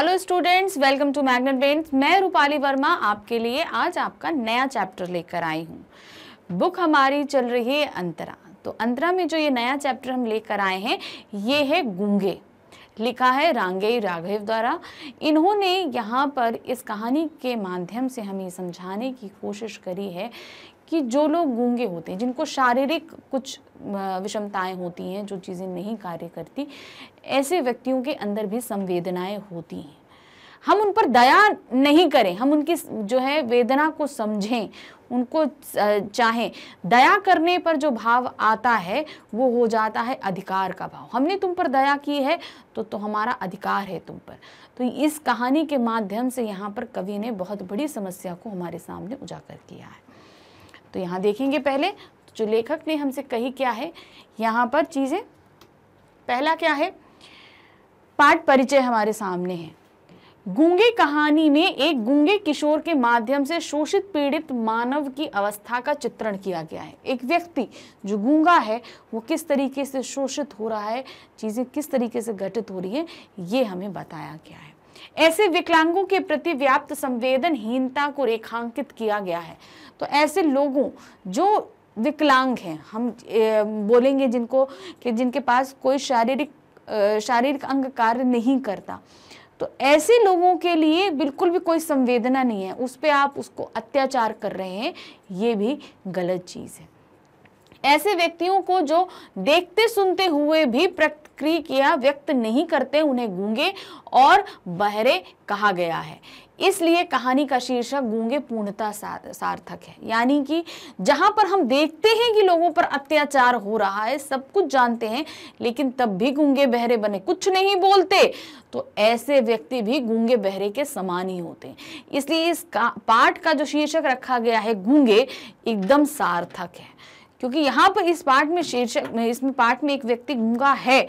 hello students welcome to Magnet Brains मैं रूपाली वर्मा आपके लिए आज आपका नया चैप्टर लेकर आई हूँ बुक हमारी चल रही है अंतरा तो अंतरा में जो ये नया चैप्टर हम लेकर आए हैं ये है गूंगे लिखा है रांगे राघव द्वारा इन्होंने यहाँ पर इस कहानी के माध्यम से हमें समझाने की कोशिश करी है कि जो लोग गूंगे होते हैं जिनको शारीरिक कुछ विषमताएं होती हैं जो चीज़ें नहीं कार्य करती ऐसे व्यक्तियों के अंदर भी संवेदनाएं होती हैं हम उन पर दया नहीं करें हम उनकी जो है वेदना को समझें उनको चाहें दया करने पर जो भाव आता है वो हो जाता है अधिकार का भाव हमने तुम पर दया की है तो तो हमारा अधिकार है तुम पर तो इस कहानी के माध्यम से यहाँ पर कवि ने बहुत बड़ी समस्या को हमारे सामने उजागर किया है तो यहाँ देखेंगे पहले जो लेखक ने हमसे कही क्या है यहाँ पर चीज़ें पहला क्या है पाठ परिचय हमारे सामने है गूंगे कहानी में एक गूंगे किशोर के माध्यम से शोषित पीड़ित मानव की अवस्था का चित्रण किया गया है एक व्यक्ति जो गूंगा है वो किस तरीके से शोषित हो रहा है चीज़ें किस तरीके से घटित हो रही है ये हमें बताया गया है ऐसे विकलांगों के प्रति व्याप्त संवेदनहीनता को रेखांकित किया गया है तो ऐसे लोगों जो विकलांग हैं हम बोलेंगे जिनको कि जिनके पास कोई शारीरिक शारीरिक अंग कार्य नहीं करता तो ऐसे लोगों के लिए बिल्कुल भी कोई संवेदना नहीं है उस पर आप उसको अत्याचार कर रहे हैं ये भी गलत चीज़ है ऐसे व्यक्तियों को जो देखते सुनते हुए भी प्रतिक्रिया व्यक्त नहीं करते उन्हें गूंगे और बहरे कहा गया है इसलिए कहानी का शीर्षक गूंगे पूर्णता सार्थक है यानी कि जहां पर हम देखते हैं कि लोगों पर अत्याचार हो रहा है सब कुछ जानते हैं लेकिन तब भी गूंगे बहरे बने कुछ नहीं बोलते तो ऐसे व्यक्ति भी गूंगे बहरे के समान ही होते हैं इसलिए इस पाठ का जो शीर्षक रखा गया है गूंगे एकदम सार्थक है क्योंकि यहाँ पर इस पाठ में शीर्षक इसमें पाठ में एक व्यक्ति गूंगा है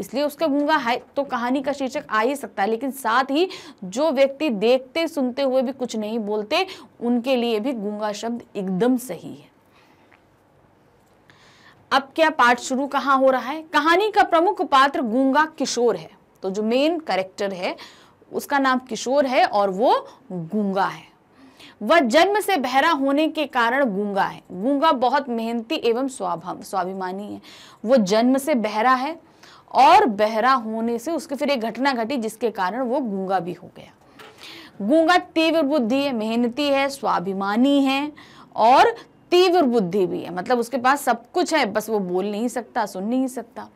इसलिए उसका गूंगा है तो कहानी का शीर्षक आ ही सकता है लेकिन साथ ही जो व्यक्ति देखते सुनते हुए भी कुछ नहीं बोलते उनके लिए भी गूंगा शब्द एकदम सही है अब क्या पाठ शुरू कहां हो रहा है कहानी का प्रमुख पात्र गूंगा किशोर है तो जो मेन करेक्टर है उसका नाम किशोर है और वो गूंगा है वह जन्म से बहरा होने के कारण गूंगा है गूंगा बहुत मेहनती एवं स्वाभिमानी है वो जन्म से बहरा है और बहरा होने से उसके फिर एक घटना घटी जिसके कारण वो गूंगा भी हो गया गूंगा तीव्र बुद्धि है मेहनती है स्वाभिमानी है और तीव्र बुद्धि भी है मतलब उसके पास सब कुछ है बस वो बोल नहीं सकता सुन नहीं सकता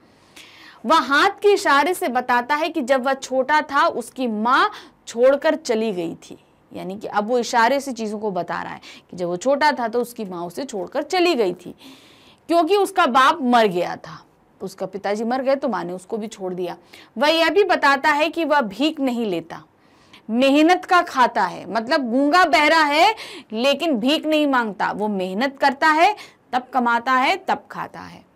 वह हाथ के इशारे से बताता है कि जब वह छोटा था उसकी माँ छोड़कर चली गई थी यानी कि अब वो इशारे से चीज़ों को बता रहा है कि जब वो छोटा था तो उसकी माँ उसे छोड़कर चली गई थी क्योंकि उसका बाप मर गया था उसका पिताजी मर गए तो माँ ने उसको भी छोड़ दिया वह यह भी बताता है कि वह भीख नहीं लेता मेहनत का खाता है मतलब गूंगा बहरा है लेकिन भीख नहीं मांगता वो मेहनत करता है तब कमाता है तब खाता है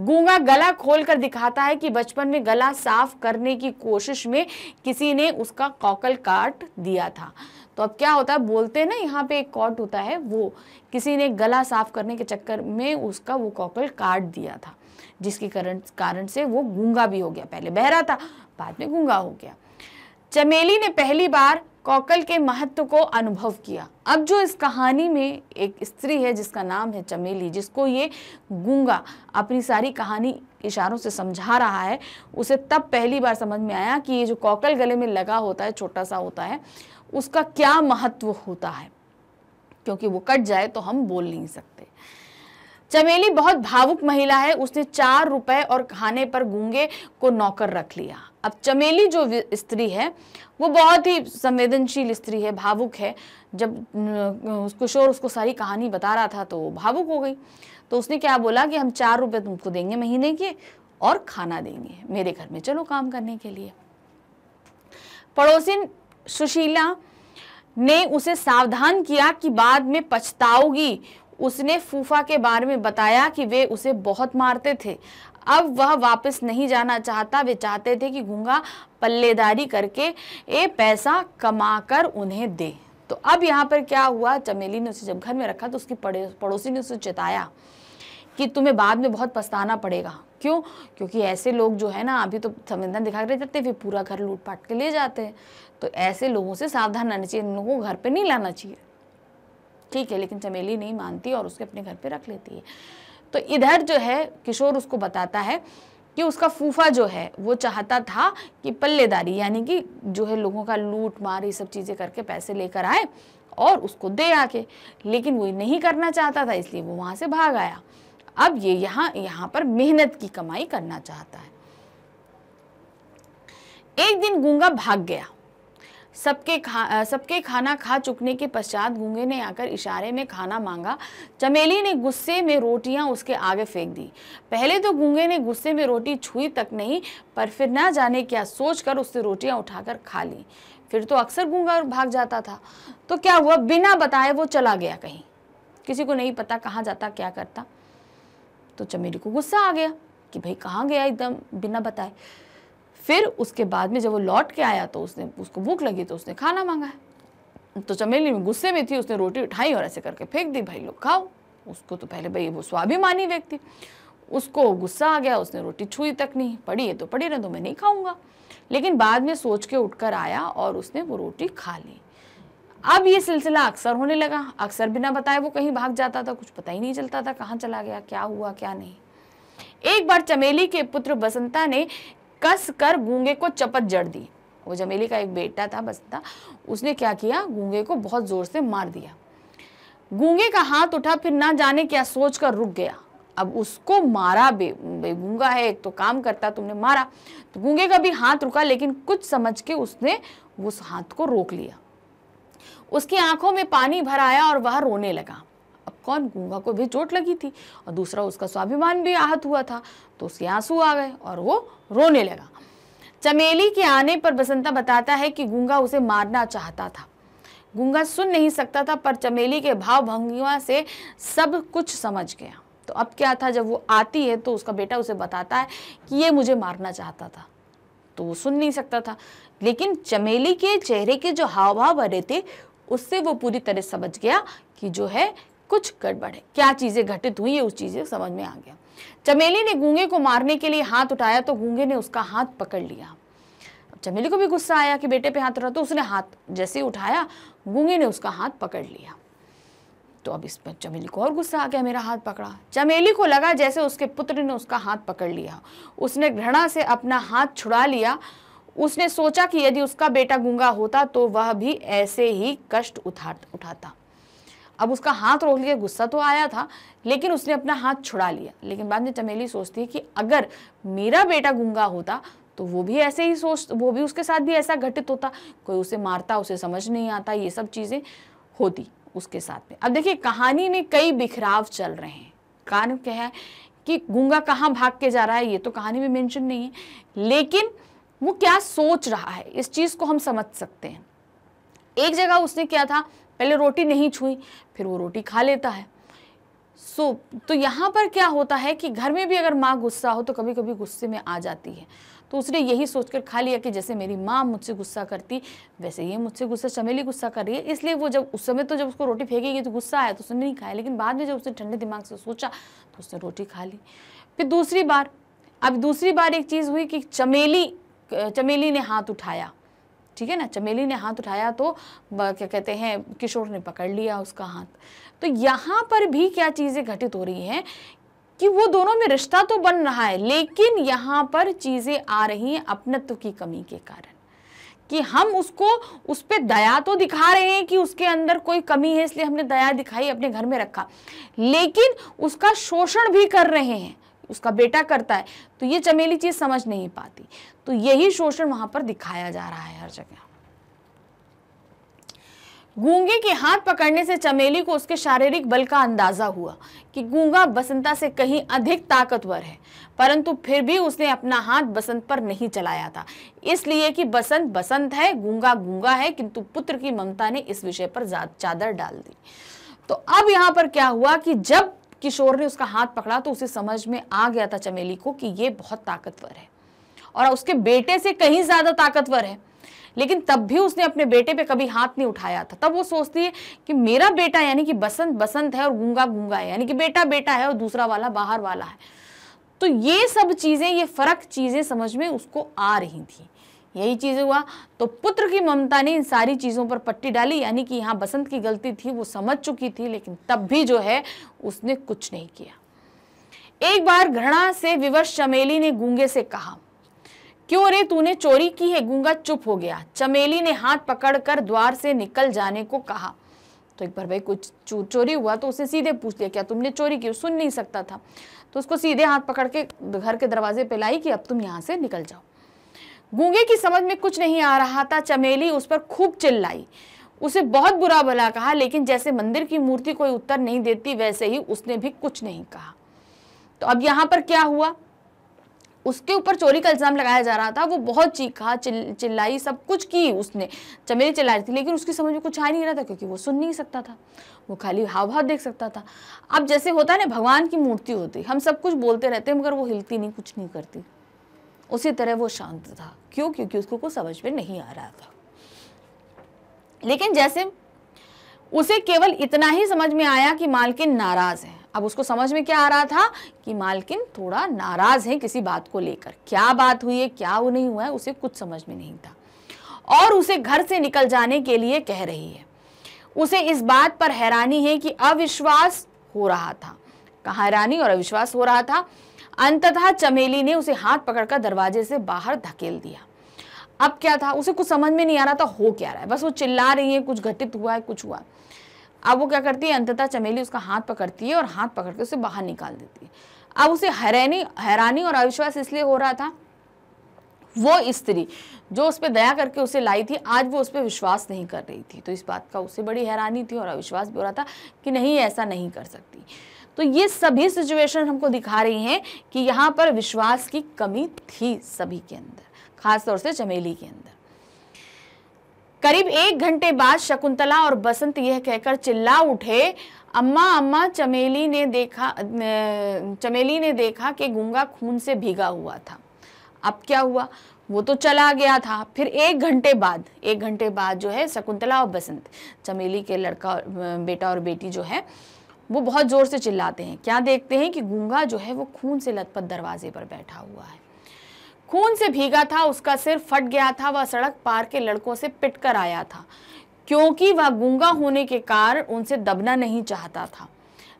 गूंगा गला खोलकर दिखाता है कि बचपन में गला साफ करने की कोशिश में किसी ने उसका कॉकल काट दिया था तो अब क्या होता है बोलते हैं ना यहाँ पे एक कॉट होता है वो किसी ने गला साफ करने के चक्कर में उसका वो कॉकल काट दिया था जिसके कारण कारण से वो गूंगा भी हो गया पहले बहरा था बाद में गूंगा हो गया चमेली ने पहली बार कॉकल के महत्व को अनुभव किया अब जो इस कहानी में एक स्त्री है जिसका नाम है चमेली जिसको ये गूंगा अपनी सारी कहानी इशारों से समझा रहा है उसे तब पहली बार समझ में आया कि ये जो कॉकल गले में लगा होता है छोटा सा होता है उसका क्या महत्व होता है क्योंकि वो कट जाए तो हम बोल नहीं सकते चमेली बहुत भावुक महिला है उसने चार रुपए और खाने पर गूंगे को नौकर रख लिया अब चमेली जो स्त्री है वो बहुत ही संवेदनशील स्त्री है भावुक है जब शोर उसको सारी कहानी बता रहा था तो वो भावुक हो गई तो उसने क्या बोला कि हम चार रुपए तुमको देंगे महीने के और खाना देंगे मेरे घर में चलो काम करने के लिए पड़ोसी सुशीला ने उसे सावधान किया कि बाद में पछताओगी उसने फूफा के बारे में बताया कि वे उसे बहुत मारते थे अब वह वापस नहीं जाना चाहता वे चाहते थे कि गुंगा पल्लेदारी करके ये पैसा कमाकर उन्हें दे तो अब यहाँ पर क्या हुआ चमेली ने उसे जब घर में रखा तो उसकी पड़ोसी ने उसे चेताया कि तुम्हें बाद में बहुत पछताना पड़ेगा क्यों क्योंकि ऐसे लोग जो है ना अभी तो संवेदना दिखा रहे जाते फिर पूरा घर लूटपाट के ले जाते हैं तो ऐसे लोगों से सावधान रहना चाहिए इन लोगों को घर पर नहीं लाना चाहिए ठीक है लेकिन चमेली नहीं मानती और उसके अपने घर पर रख लेती है तो इधर जो है किशोर उसको बताता है कि उसका फूफा जो है वो चाहता था कि पल्लेदारी यानी कि जो है लोगों का लूट मार ये सब चीज़ें करके पैसे लेकर आए और उसको दे आके लेकिन वो नहीं करना चाहता था इसलिए वो वहाँ से भाग आया अब ये यहाँ यहाँ पर मेहनत की कमाई करना चाहता है एक दिन गूंगा भाग गया सबके खा सबके खाना खा चुकने के पश्चात गूंगे ने आकर इशारे में खाना मांगा चमेली ने गुस्से में रोटियां उसके आगे फेंक दी पहले तो गूंगे ने गुस्से में रोटी छुई तक नहीं पर फिर ना जाने क्या सोचकर उससे रोटियां उठाकर खा ली फिर तो अक्सर गूंगा भाग जाता था तो क्या हुआ बिना बताए वो चला गया कहीं किसी को नहीं पता कहाँ जाता क्या करता तो चमेली को गुस्सा आ गया कि भाई कहाँ गया एकदम बिना बताए फिर उसके बाद में जब वो लौट के आया तो उसने उसको भूख लगी तो उसने खाना मांगा तो चमेली में गुस्से में थी उसने रोटी उठाई और ऐसे करके फेंक दी भाई लोग खाओ उसको तो पहले भाई वो स्वाभिमानी व्यक्ति उसको गुस्सा आ गया उसने रोटी छुई तक नहीं पड़ी है तो पड़ी रहे तो मैं नहीं खाऊंगा लेकिन बाद में सोच के उठकर आया और उसने वो रोटी खा ली अब ये सिलसिला अक्सर होने लगा अक्सर बिना बताए वो कहीं भाग जाता था कुछ पता ही नहीं चलता था कहाँ चला गया क्या हुआ क्या नहीं एक बार चमेली के पुत्र बसंता ने कस कर गूंगे को चपत जड़ दी वो चमेली का एक बेटा था बसंता उसने क्या किया गूंगे को बहुत जोर से मार दिया गूंगे का हाथ उठा फिर ना जाने क्या सोच कर रुक गया अब उसको मारा बे, बे गूंगा है एक तो काम करता तुमने मारा तो गूंगे का भी हाथ रुका लेकिन कुछ समझ के उसने उस हाथ को रोक लिया उसकी आंखों में पानी भर आया और वह रोने लगा अब कौन गूंगा को भी चोट लगी थी और दूसरा उसका स्वाभिमान भी आहत हुआ था तो उसके आंसू आ गए और वो रोने लगा चमेली के आने पर बसंता बताता है कि गूंगा उसे मारना चाहता था गूंगा सुन नहीं सकता था पर चमेली के भाव भंगिमा से सब कुछ समझ गया तो अब क्या था जब वो आती है तो उसका बेटा उसे बताता है कि ये मुझे मारना चाहता था तो वो सुन नहीं सकता था लेकिन चमेली के चेहरे के जो हाव भाव भरे थे उससे वो पूरी तरह समझ गया कि जो है कुछ गड़बड़ है क्या चीज़ें घटित हुई है उस चीज़ें समझ में आ गया चमेली ने गूंगे को मारने के लिए हाथ उठाया तो गूंगे ने उसका हाथ पकड़ लिया चमेली को भी गुस्सा आया कि बेटे पे हाथ रहा तो उसने हाथ जैसे उठाया गूंगे ने उसका हाथ पकड़ लिया तो अब इस पर चमेली को और गुस्सा आ गया मेरा हाथ पकड़ा चमेली को लगा जैसे उसके पुत्र ने उसका हाथ पकड़ लिया उसने घृणा से अपना हाथ छुड़ा लिया उसने सोचा कि यदि उसका बेटा गूंगा होता तो वह भी ऐसे ही कष्ट उठा उठाता अब उसका हाथ रोक लिया गुस्सा तो आया था लेकिन उसने अपना हाथ छुड़ा लिया लेकिन बाद में चमेली सोचती है कि अगर मेरा बेटा गूंगा होता तो वो भी ऐसे ही सोच वो भी उसके साथ भी ऐसा घटित होता कोई उसे मारता उसे समझ नहीं आता ये सब चीज़ें होती उसके साथ में अब देखिए कहानी में कई बिखराव चल रहे हैं कारण क्या है कि गुंगा कहाँ भाग के जा रहा है ये तो कहानी में मेंशन नहीं है लेकिन वो क्या सोच रहा है इस चीज़ को हम समझ सकते हैं एक जगह उसने क्या था पहले रोटी नहीं छुई फिर वो रोटी खा लेता है सो तो यहाँ पर क्या होता है कि घर में भी अगर माँ गुस्सा हो तो कभी कभी गुस्से में आ जाती है तो उसने यही सोचकर खा लिया कि जैसे मेरी माँ मुझसे गुस्सा करती वैसे ये मुझसे गुस्सा चमेली गुस्सा कर रही है इसलिए वो जब उस समय तो जब उसको रोटी फेंकेगी तो गुस्सा आया तो उसने नहीं खाया लेकिन बाद में जब उसने ठंडे दिमाग से सोचा तो उसने रोटी खा ली फिर दूसरी बार अब दूसरी बार एक चीज़ हुई कि चमेली चमेली ने हाथ उठाया ठीक है ना चमेली ने हाथ उठाया तो क्या कहते हैं किशोर ने पकड़ लिया उसका हाथ तो यहाँ पर भी क्या चीज़ें घटित हो रही हैं कि वो दोनों में रिश्ता तो बन रहा है लेकिन यहाँ पर चीज़ें आ रही हैं अपनत्व की कमी के कारण कि हम उसको उस पर दया तो दिखा रहे हैं कि उसके अंदर कोई कमी है इसलिए हमने दया दिखाई अपने घर में रखा लेकिन उसका शोषण भी कर रहे हैं उसका बेटा करता है तो ये चमेली चीज़ समझ नहीं पाती तो यही शोषण वहाँ पर दिखाया जा रहा है हर जगह गूंगे के हाथ पकड़ने से चमेली को उसके शारीरिक बल का अंदाजा हुआ कि गूंगा बसंता से कहीं अधिक ताकतवर है परंतु फिर भी उसने अपना हाथ बसंत पर नहीं चलाया था इसलिए कि बसंत बसंत है गूंगा गूंगा है किंतु पुत्र की ममता ने इस विषय पर चादर डाल दी तो अब यहाँ पर क्या हुआ कि जब किशोर ने उसका हाथ पकड़ा तो उसे समझ में आ गया था चमेली को कि ये बहुत ताकतवर है और उसके बेटे से कहीं ज्यादा ताकतवर है लेकिन तब भी उसने अपने बेटे पे कभी हाथ नहीं उठाया था तब वो सोचती है कि मेरा बेटा यानी कि बसंत बसंत है और गूंगा गूंगा है यानी कि बेटा बेटा है और दूसरा वाला बाहर वाला है तो ये सब चीज़ें ये फ़र्क चीज़ें समझ में उसको आ रही थी यही चीज़ हुआ तो पुत्र की ममता ने इन सारी चीज़ों पर पट्टी डाली यानी कि यहाँ बसंत की गलती थी वो समझ चुकी थी लेकिन तब भी जो है उसने कुछ नहीं किया एक बार घृणा से विवश चमेली ने गूंगे से कहा क्यों रे तूने चोरी की है गूंगा चुप हो गया चमेली ने हाथ पकड़कर द्वार से निकल जाने को कहा तो एक बार भाई कुछ चोरी हुआ तो उसे सीधे पूछ लिया क्या तुमने चोरी की सुन नहीं सकता था तो उसको सीधे हाथ पकड़ के घर के दरवाजे पे लाई कि अब तुम यहाँ से निकल जाओ गूंगे की समझ में कुछ नहीं आ रहा था चमेली उस पर खूब चिल्लाई उसे बहुत बुरा भला कहा लेकिन जैसे मंदिर की मूर्ति कोई उत्तर नहीं देती वैसे ही उसने भी कुछ नहीं कहा तो अब यहाँ पर क्या हुआ उसके ऊपर चोरी का इल्ज़ाम लगाया जा रहा था वो बहुत चीखा चिल चिल्लाई सब कुछ की उसने चमेली चिल्ला रही थी लेकिन उसकी समझ में कुछ आ नहीं रहा था क्योंकि वो सुन नहीं सकता था वो खाली हाव भाव देख सकता था अब जैसे होता है ना भगवान की मूर्ति होती हम सब कुछ बोलते रहते हैं मगर वो हिलती नहीं कुछ नहीं करती उसी तरह वो शांत था क्यों क्योंकि उसको कुछ समझ में नहीं आ रहा था लेकिन जैसे उसे केवल इतना ही समझ में आया कि मालकिन नाराज है अब उसको समझ में क्या आ रहा था कि मालकिन थोड़ा नाराज़ है किसी बात को लेकर क्या बात हुई है क्या वो नहीं हुआ है उसे कुछ समझ में नहीं था और उसे घर से निकल जाने के लिए कह रही है उसे इस बात पर हैरानी है कि अविश्वास हो रहा था कहा हैरानी और अविश्वास हो रहा था अंततः चमेली ने उसे हाथ पकड़कर दरवाजे से बाहर धकेल दिया अब क्या था उसे कुछ समझ में नहीं आ रहा था हो क्या रहा है बस वो चिल्ला रही है कुछ घटित हुआ है कुछ हुआ है अब वो क्या करती है अंततः चमेली उसका हाथ पकड़ती है और हाथ पकड़ के उसे बाहर निकाल देती है अब उसे हैरानी हैरानी और अविश्वास इसलिए हो रहा था वो स्त्री जो उस पर दया करके उसे लाई थी आज वो उस पर विश्वास नहीं कर रही थी तो इस बात का उसे बड़ी हैरानी थी और अविश्वास भी हो रहा था कि नहीं ऐसा नहीं कर सकती तो ये सभी सिचुएशन हमको दिखा रही हैं कि यहाँ पर विश्वास की कमी थी सभी के अंदर खासतौर से चमेली के अंदर करीब एक घंटे बाद शकुंतला और बसंत यह कहकर चिल्ला उठे अम्मा अम्मा चमेली ने देखा चमेली ने देखा कि गूंगा खून से भीगा हुआ था अब क्या हुआ वो तो चला गया था फिर एक घंटे बाद एक घंटे बाद जो है शकुंतला और बसंत चमेली के लड़का बेटा और बेटी जो है वो बहुत ज़ोर से चिल्लाते हैं क्या देखते हैं कि गूंगा जो है वो खून से लथपथ दरवाजे पर बैठा हुआ है खून से भीगा था उसका सिर फट गया था वह सड़क पार के लड़कों से पिट कर आया था क्योंकि वह गूंगा होने के कारण उनसे दबना नहीं चाहता था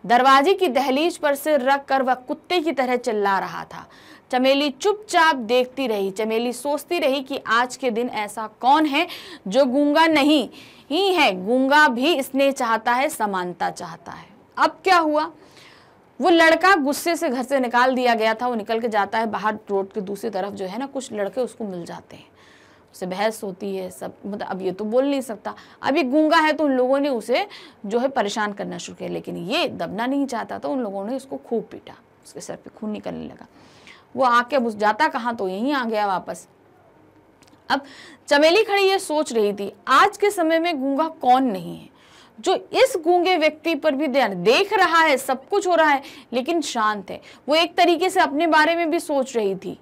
दरवाजे की दहलीज पर सिर रख कर वह कुत्ते की तरह चिल्ला रहा था चमेली चुपचाप देखती रही चमेली सोचती रही कि आज के दिन ऐसा कौन है जो गूंगा नहीं ही है गूंगा भी इसने चाहता है समानता चाहता है अब क्या हुआ वो लड़का गुस्से से घर से निकाल दिया गया था वो निकल के जाता है बाहर रोड के दूसरी तरफ जो है ना कुछ लड़के उसको मिल जाते हैं उसे बहस होती है सब मतलब अब ये तो बोल नहीं सकता अब ये गूंगा है तो उन लोगों ने उसे जो है परेशान करना शुरू किया लेकिन ये दबना नहीं चाहता तो उन लोगों ने उसको खूब पीटा उसके सर पे खून निकलने लगा वो आके अब उस जाता कहाँ तो यहीं आ गया वापस अब चमेली खड़ी ये सोच रही थी आज के समय में गूंगा कौन नहीं है जो इस गूंगे व्यक्ति पर भी ध्यान देख रहा है सब कुछ हो रहा है लेकिन शांत है वो एक तरीके से अपने बारे में भी सोच रही थी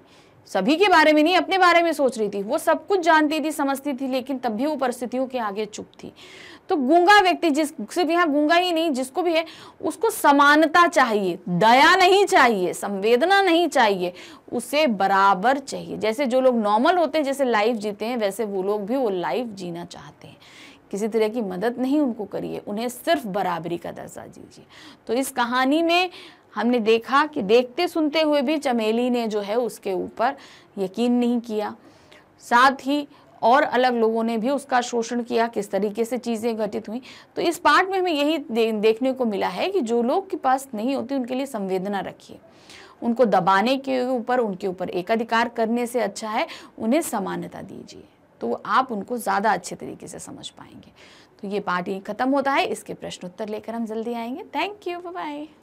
सभी के बारे में नहीं अपने बारे में सोच रही थी वो सब कुछ जानती थी समझती थी लेकिन तब भी वो परिस्थितियों के आगे चुप थी तो गूंगा व्यक्ति जिस सिर्फ यहाँ गूंगा ही नहीं जिसको भी है उसको समानता चाहिए दया नहीं चाहिए संवेदना नहीं चाहिए उसे बराबर चाहिए जैसे जो लोग नॉर्मल होते हैं जैसे लाइफ जीते हैं वैसे वो लोग भी वो लाइफ जीना चाहते हैं किसी तरह की मदद नहीं उनको करिए उन्हें सिर्फ बराबरी का दर्जा दीजिए तो इस कहानी में हमने देखा कि देखते सुनते हुए भी चमेली ने जो है उसके ऊपर यकीन नहीं किया साथ ही और अलग लोगों ने भी उसका शोषण किया किस तरीके से चीज़ें घटित हुई तो इस पार्ट में हमें यही देखने को मिला है कि जो लोग के पास नहीं होती उनके लिए संवेदना रखिए उनको दबाने के ऊपर उनके ऊपर एकाधिकार करने से अच्छा है उन्हें समानता दीजिए तो आप उनको ज़्यादा अच्छे तरीके से समझ पाएंगे तो ये पार्टी ख़त्म होता है इसके प्रश्न उत्तर लेकर हम जल्दी आएंगे थैंक यू बाय